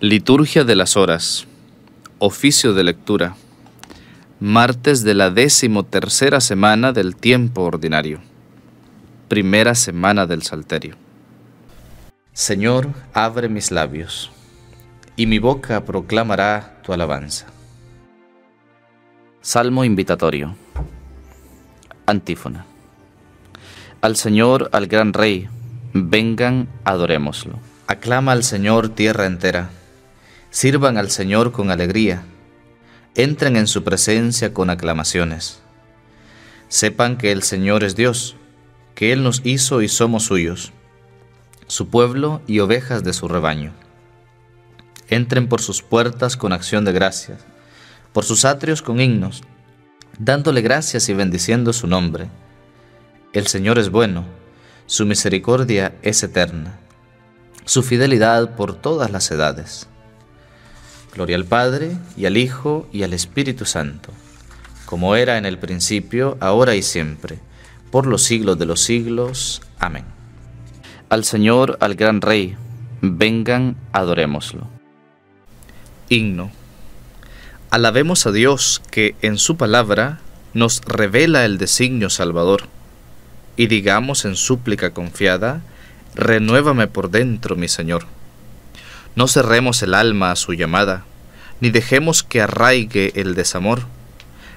Liturgia de las Horas. Oficio de lectura. Martes de la tercera semana del tiempo ordinario. Primera semana del Salterio. Señor, abre mis labios, y mi boca proclamará tu alabanza. Salmo invitatorio. Antífona. Al Señor, al gran Rey, vengan, adorémoslo. Aclama al Señor tierra entera Sirvan al Señor con alegría. Entren en su presencia con aclamaciones. Sepan que el Señor es Dios, que Él nos hizo y somos suyos, su pueblo y ovejas de su rebaño. Entren por sus puertas con acción de gracias, por sus atrios con himnos, dándole gracias y bendiciendo su nombre. El Señor es bueno, su misericordia es eterna, su fidelidad por todas las edades. Gloria al Padre, y al Hijo, y al Espíritu Santo, como era en el principio, ahora y siempre, por los siglos de los siglos. Amén. Al Señor, al gran Rey, vengan, adorémoslo. Himno. Alabemos a Dios que en su palabra nos revela el designio salvador, y digamos en súplica confiada, renuévame por dentro, mi Señor. No cerremos el alma a su llamada, ni dejemos que arraigue el desamor.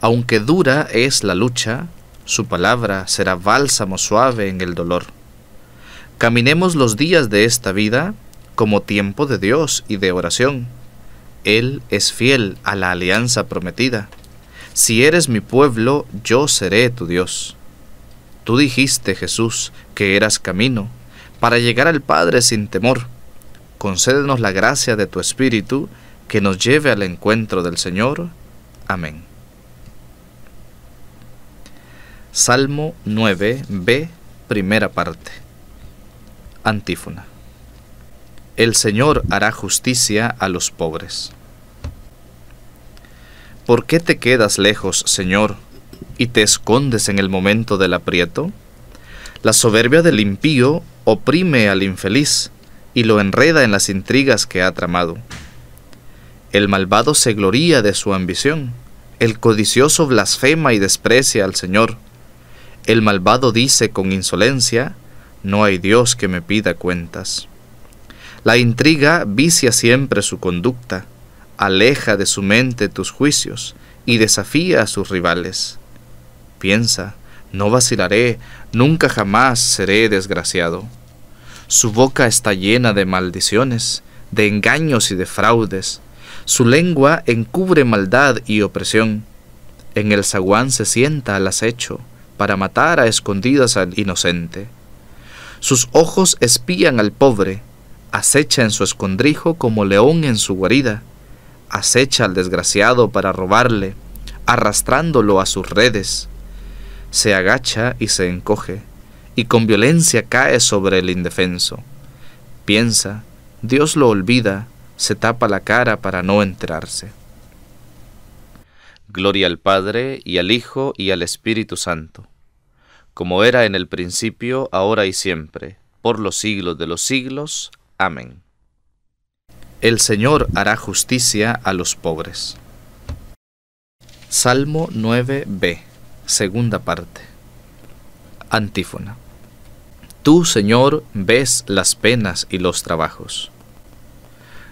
Aunque dura es la lucha, su palabra será bálsamo suave en el dolor. Caminemos los días de esta vida como tiempo de Dios y de oración. Él es fiel a la alianza prometida. Si eres mi pueblo, yo seré tu Dios. Tú dijiste, Jesús, que eras camino, para llegar al Padre sin temor concédenos la gracia de tu Espíritu que nos lleve al encuentro del Señor. Amén. Salmo 9b, primera parte. Antífona. El Señor hará justicia a los pobres. ¿Por qué te quedas lejos, Señor, y te escondes en el momento del aprieto? La soberbia del impío oprime al infeliz, y lo enreda en las intrigas que ha tramado. El malvado se gloría de su ambición, el codicioso blasfema y desprecia al Señor. El malvado dice con insolencia, no hay Dios que me pida cuentas. La intriga vicia siempre su conducta, aleja de su mente tus juicios y desafía a sus rivales. Piensa, no vacilaré, nunca jamás seré desgraciado. Su boca está llena de maldiciones, de engaños y de fraudes. Su lengua encubre maldad y opresión. En el zaguán se sienta al acecho para matar a escondidas al inocente. Sus ojos espían al pobre, acecha en su escondrijo como león en su guarida, acecha al desgraciado para robarle, arrastrándolo a sus redes. Se agacha y se encoge y con violencia cae sobre el indefenso. Piensa, Dios lo olvida, se tapa la cara para no enterarse. Gloria al Padre y al Hijo y al Espíritu Santo, como era en el principio, ahora y siempre, por los siglos de los siglos. Amén. El Señor hará justicia a los pobres. Salmo 9b, segunda parte. Antífona. Tú, Señor, ves las penas y los trabajos.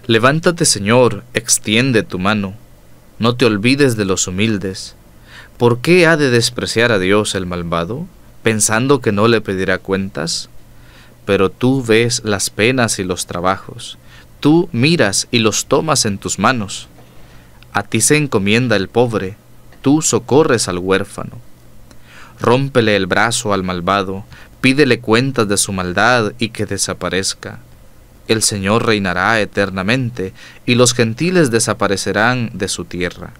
Levántate, Señor, extiende tu mano, no te olvides de los humildes. ¿Por qué ha de despreciar a Dios el malvado, pensando que no le pedirá cuentas? Pero tú ves las penas y los trabajos, tú miras y los tomas en tus manos. A ti se encomienda el pobre, tú socorres al huérfano. Rómpele el brazo al malvado, Pídele cuentas de su maldad y que desaparezca. El Señor reinará eternamente y los gentiles desaparecerán de su tierra.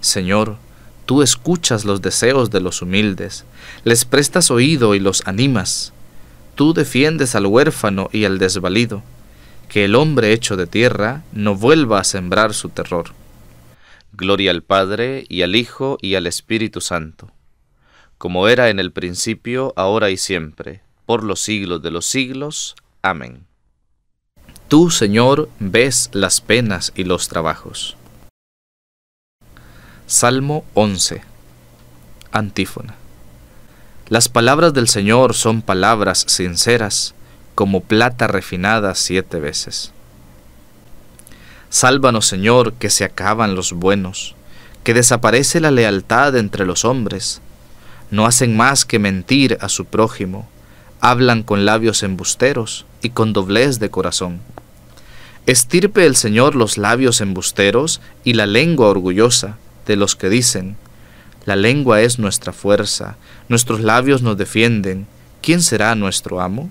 Señor, tú escuchas los deseos de los humildes, les prestas oído y los animas. Tú defiendes al huérfano y al desvalido, que el hombre hecho de tierra no vuelva a sembrar su terror. Gloria al Padre y al Hijo y al Espíritu Santo como era en el principio, ahora y siempre, por los siglos de los siglos. Amén. Tú, Señor, ves las penas y los trabajos. Salmo 11. Antífona. Las palabras del Señor son palabras sinceras, como plata refinada siete veces. Sálvanos, Señor, que se acaban los buenos, que desaparece la lealtad entre los hombres, no hacen más que mentir a su prójimo, hablan con labios embusteros y con doblez de corazón. Estirpe el Señor los labios embusteros y la lengua orgullosa de los que dicen, la lengua es nuestra fuerza, nuestros labios nos defienden, ¿quién será nuestro amo?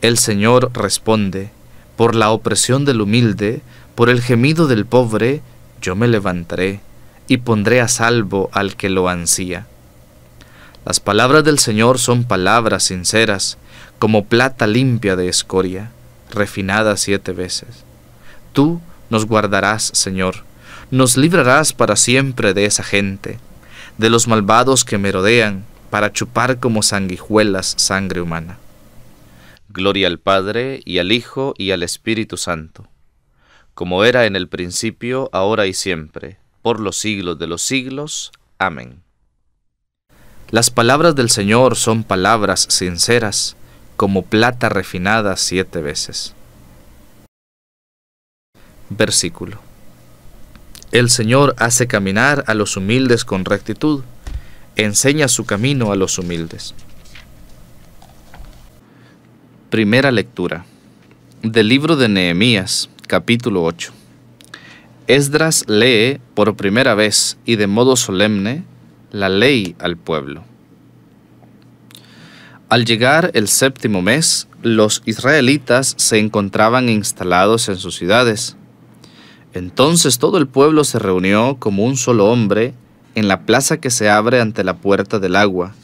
El Señor responde, por la opresión del humilde, por el gemido del pobre, yo me levantaré y pondré a salvo al que lo ansía. Las palabras del Señor son palabras sinceras, como plata limpia de escoria, refinada siete veces. Tú nos guardarás, Señor, nos librarás para siempre de esa gente, de los malvados que merodean, para chupar como sanguijuelas sangre humana. Gloria al Padre, y al Hijo, y al Espíritu Santo, como era en el principio, ahora y siempre, por los siglos de los siglos. Amén. Las palabras del Señor son palabras sinceras, como plata refinada siete veces. Versículo. El Señor hace caminar a los humildes con rectitud, enseña su camino a los humildes. Primera lectura del libro de Nehemías, capítulo 8. Esdras lee por primera vez y de modo solemne la ley al pueblo. Al llegar el séptimo mes, los israelitas se encontraban instalados en sus ciudades. Entonces todo el pueblo se reunió como un solo hombre en la plaza que se abre ante la puerta del agua,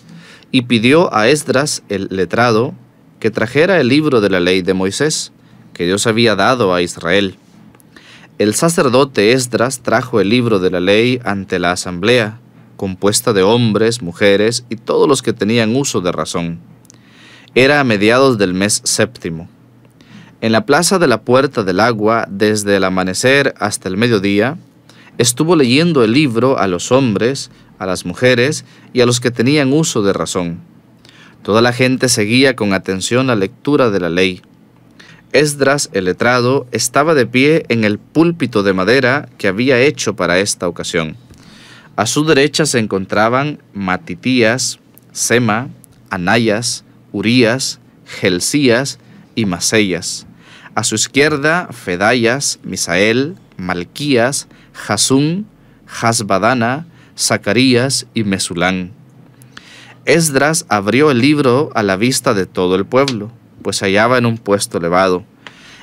y pidió a Esdras el letrado que trajera el libro de la ley de Moisés, que Dios había dado a Israel. El sacerdote Esdras trajo el libro de la ley ante la asamblea, compuesta de hombres, mujeres y todos los que tenían uso de razón. Era a mediados del mes séptimo. En la plaza de la Puerta del Agua, desde el amanecer hasta el mediodía, estuvo leyendo el libro a los hombres, a las mujeres y a los que tenían uso de razón. Toda la gente seguía con atención la lectura de la ley. Esdras, el letrado, estaba de pie en el púlpito de madera que había hecho para esta ocasión. A su derecha se encontraban Matitías, Sema, Anayas, Urías, Gelsías y Maseyas. A su izquierda, Fedayas, Misael, Malquías, Jasún, Hasbadana, Zacarías y Mesulán. Esdras abrió el libro a la vista de todo el pueblo, pues se hallaba en un puesto elevado.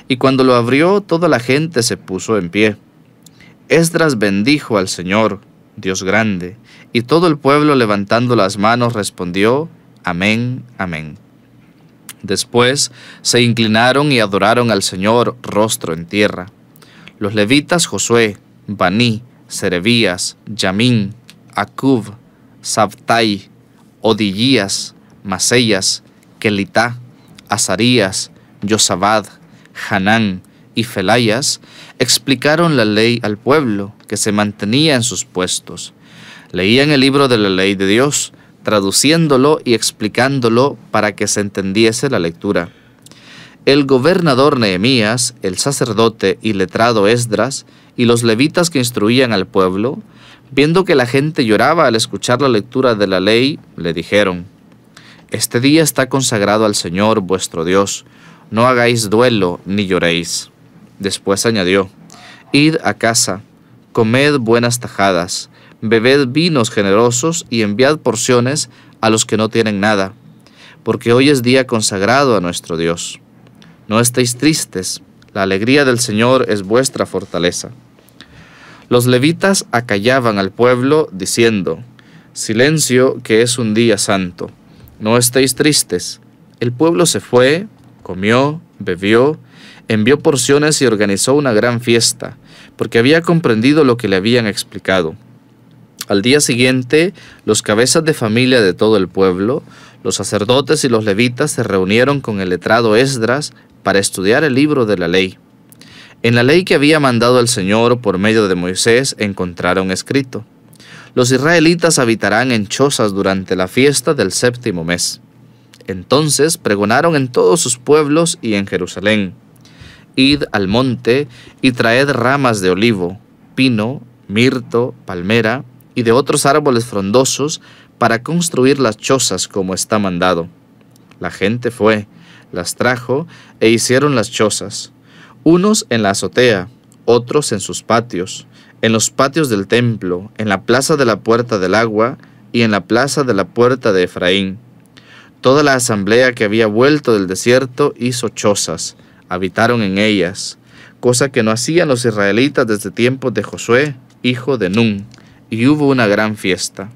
Y cuando lo abrió, toda la gente se puso en pie. Esdras bendijo al Señor, Dios grande. Y todo el pueblo levantando las manos respondió, Amén, amén. Después se inclinaron y adoraron al Señor rostro en tierra. Los levitas Josué, Baní, Serebías, Yamín, Acub, Sabtai, Odillías, Masellas, Kelitá, Azarías, Yosabad, Hanán y Felayas explicaron la ley al pueblo se mantenía en sus puestos. Leían el libro de la ley de Dios, traduciéndolo y explicándolo para que se entendiese la lectura. El gobernador Nehemías, el sacerdote y letrado Esdras, y los levitas que instruían al pueblo, viendo que la gente lloraba al escuchar la lectura de la ley, le dijeron, Este día está consagrado al Señor vuestro Dios, no hagáis duelo ni lloréis. Después añadió, Id a casa comed buenas tajadas, bebed vinos generosos y enviad porciones a los que no tienen nada, porque hoy es día consagrado a nuestro Dios. No estéis tristes, la alegría del Señor es vuestra fortaleza. Los levitas acallaban al pueblo diciendo, Silencio, que es un día santo. No estéis tristes. El pueblo se fue, comió, bebió, envió porciones y organizó una gran fiesta porque había comprendido lo que le habían explicado. Al día siguiente, los cabezas de familia de todo el pueblo, los sacerdotes y los levitas se reunieron con el letrado Esdras para estudiar el libro de la ley. En la ley que había mandado el Señor por medio de Moisés encontraron escrito, Los israelitas habitarán en chozas durante la fiesta del séptimo mes. Entonces pregonaron en todos sus pueblos y en Jerusalén id al monte y traed ramas de olivo, pino, mirto, palmera y de otros árboles frondosos para construir las chozas como está mandado. La gente fue, las trajo e hicieron las chozas, unos en la azotea, otros en sus patios, en los patios del templo, en la plaza de la puerta del agua y en la plaza de la puerta de Efraín. Toda la asamblea que había vuelto del desierto hizo chozas, habitaron en ellas, cosa que no hacían los israelitas desde tiempos de Josué, hijo de Nun, y hubo una gran fiesta.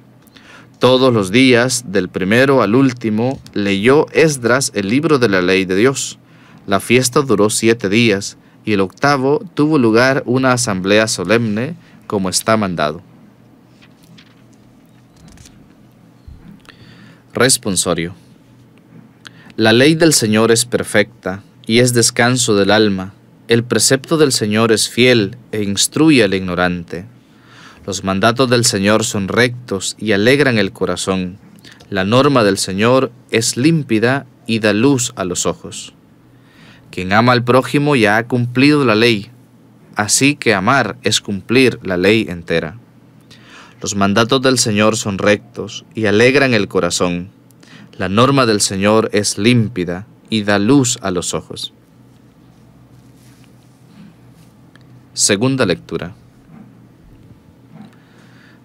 Todos los días, del primero al último, leyó Esdras el libro de la ley de Dios. La fiesta duró siete días, y el octavo tuvo lugar una asamblea solemne, como está mandado. Responsorio. La ley del Señor es perfecta y es descanso del alma. El precepto del Señor es fiel e instruye al ignorante. Los mandatos del Señor son rectos y alegran el corazón. La norma del Señor es límpida y da luz a los ojos. Quien ama al prójimo ya ha cumplido la ley, así que amar es cumplir la ley entera. Los mandatos del Señor son rectos y alegran el corazón. La norma del Señor es límpida y da luz a los ojos. Segunda lectura.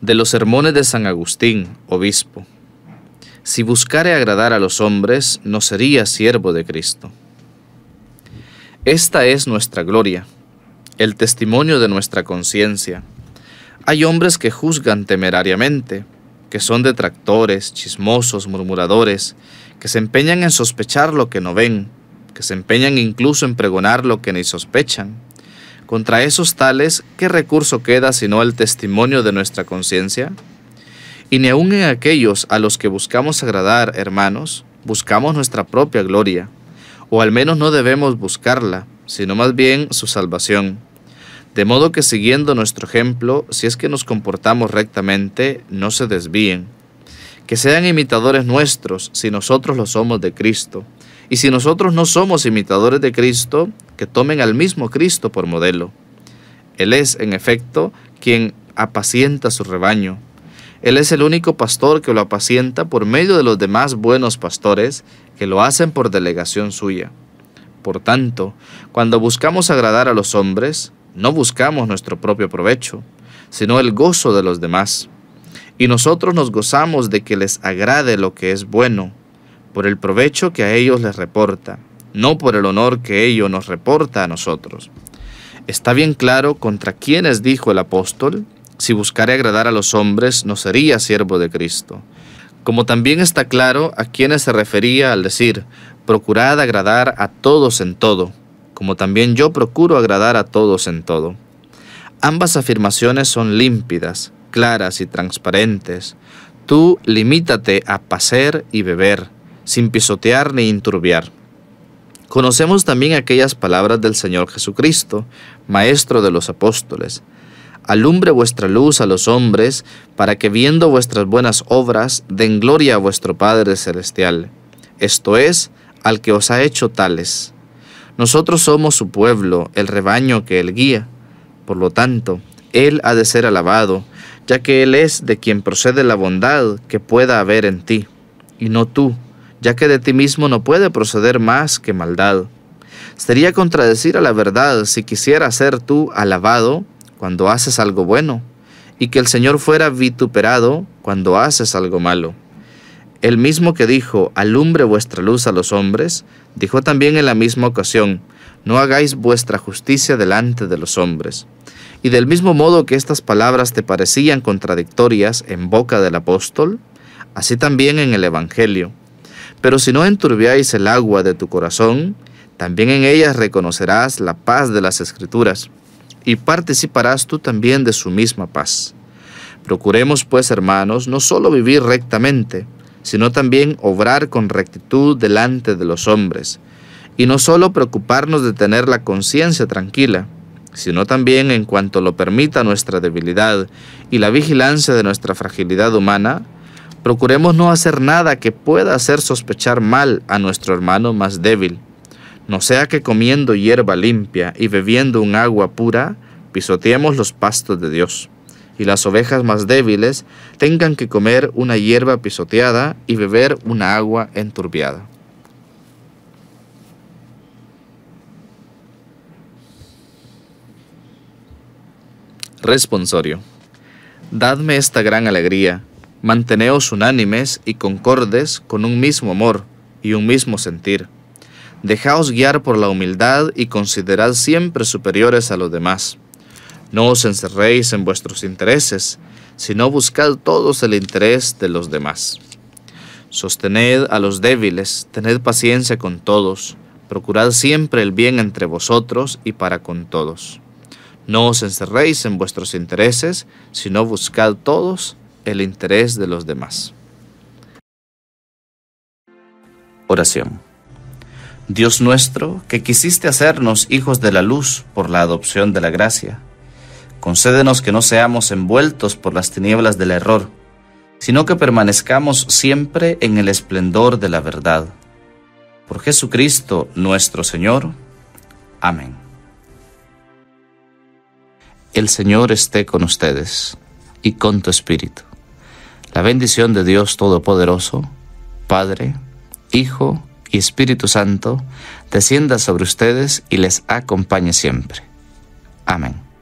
De los sermones de San Agustín, obispo. Si buscare agradar a los hombres, no sería siervo de Cristo. Esta es nuestra gloria, el testimonio de nuestra conciencia. Hay hombres que juzgan temerariamente, que son detractores, chismosos, murmuradores, que se empeñan en sospechar lo que no ven, que se empeñan incluso en pregonar lo que ni sospechan. Contra esos tales, ¿qué recurso queda sino el testimonio de nuestra conciencia? Y ni aun en aquellos a los que buscamos agradar, hermanos, buscamos nuestra propia gloria, o al menos no debemos buscarla, sino más bien su salvación. De modo que siguiendo nuestro ejemplo, si es que nos comportamos rectamente, no se desvíen que sean imitadores nuestros si nosotros lo somos de Cristo. Y si nosotros no somos imitadores de Cristo, que tomen al mismo Cristo por modelo. Él es, en efecto, quien apacienta su rebaño. Él es el único pastor que lo apacienta por medio de los demás buenos pastores que lo hacen por delegación suya. Por tanto, cuando buscamos agradar a los hombres, no buscamos nuestro propio provecho, sino el gozo de los demás y nosotros nos gozamos de que les agrade lo que es bueno, por el provecho que a ellos les reporta, no por el honor que ello nos reporta a nosotros. Está bien claro contra quienes dijo el apóstol, si buscare agradar a los hombres no sería siervo de Cristo. Como también está claro a quienes se refería al decir, procurad agradar a todos en todo, como también yo procuro agradar a todos en todo. Ambas afirmaciones son límpidas, claras y transparentes. Tú limítate a pasear y beber, sin pisotear ni inturbiar. Conocemos también aquellas palabras del Señor Jesucristo, Maestro de los Apóstoles. Alumbre vuestra luz a los hombres, para que viendo vuestras buenas obras den gloria a vuestro Padre Celestial, esto es, al que os ha hecho tales. Nosotros somos su pueblo, el rebaño que él guía. Por lo tanto, él ha de ser alabado, ya que Él es de quien procede la bondad que pueda haber en ti, y no tú, ya que de ti mismo no puede proceder más que maldad. Sería contradecir a la verdad si quisiera ser tú alabado cuando haces algo bueno, y que el Señor fuera vituperado cuando haces algo malo. El mismo que dijo, alumbre vuestra luz a los hombres, dijo también en la misma ocasión, no hagáis vuestra justicia delante de los hombres. Y del mismo modo que estas palabras te parecían contradictorias en boca del apóstol, así también en el Evangelio. Pero si no enturbiáis el agua de tu corazón, también en ellas reconocerás la paz de las Escrituras, y participarás tú también de su misma paz. Procuremos, pues, hermanos, no solo vivir rectamente, sino también obrar con rectitud delante de los hombres, y no solo preocuparnos de tener la conciencia tranquila, sino también en cuanto lo permita nuestra debilidad y la vigilancia de nuestra fragilidad humana, procuremos no hacer nada que pueda hacer sospechar mal a nuestro hermano más débil, no sea que comiendo hierba limpia y bebiendo un agua pura, pisoteemos los pastos de Dios, y las ovejas más débiles tengan que comer una hierba pisoteada y beber una agua enturbiada. Responsorio. Dadme esta gran alegría. Manteneos unánimes y concordes con un mismo amor y un mismo sentir. Dejaos guiar por la humildad y considerad siempre superiores a los demás. No os encerréis en vuestros intereses, sino buscad todos el interés de los demás. Sostened a los débiles, tened paciencia con todos, procurad siempre el bien entre vosotros y para con todos. No os encerréis en vuestros intereses, sino buscad todos el interés de los demás. Oración. Dios nuestro, que quisiste hacernos hijos de la luz por la adopción de la gracia, concédenos que no seamos envueltos por las tinieblas del error, sino que permanezcamos siempre en el esplendor de la verdad. Por Jesucristo nuestro Señor. Amén. El Señor esté con ustedes y con tu espíritu. La bendición de Dios Todopoderoso, Padre, Hijo y Espíritu Santo, descienda sobre ustedes y les acompañe siempre. Amén.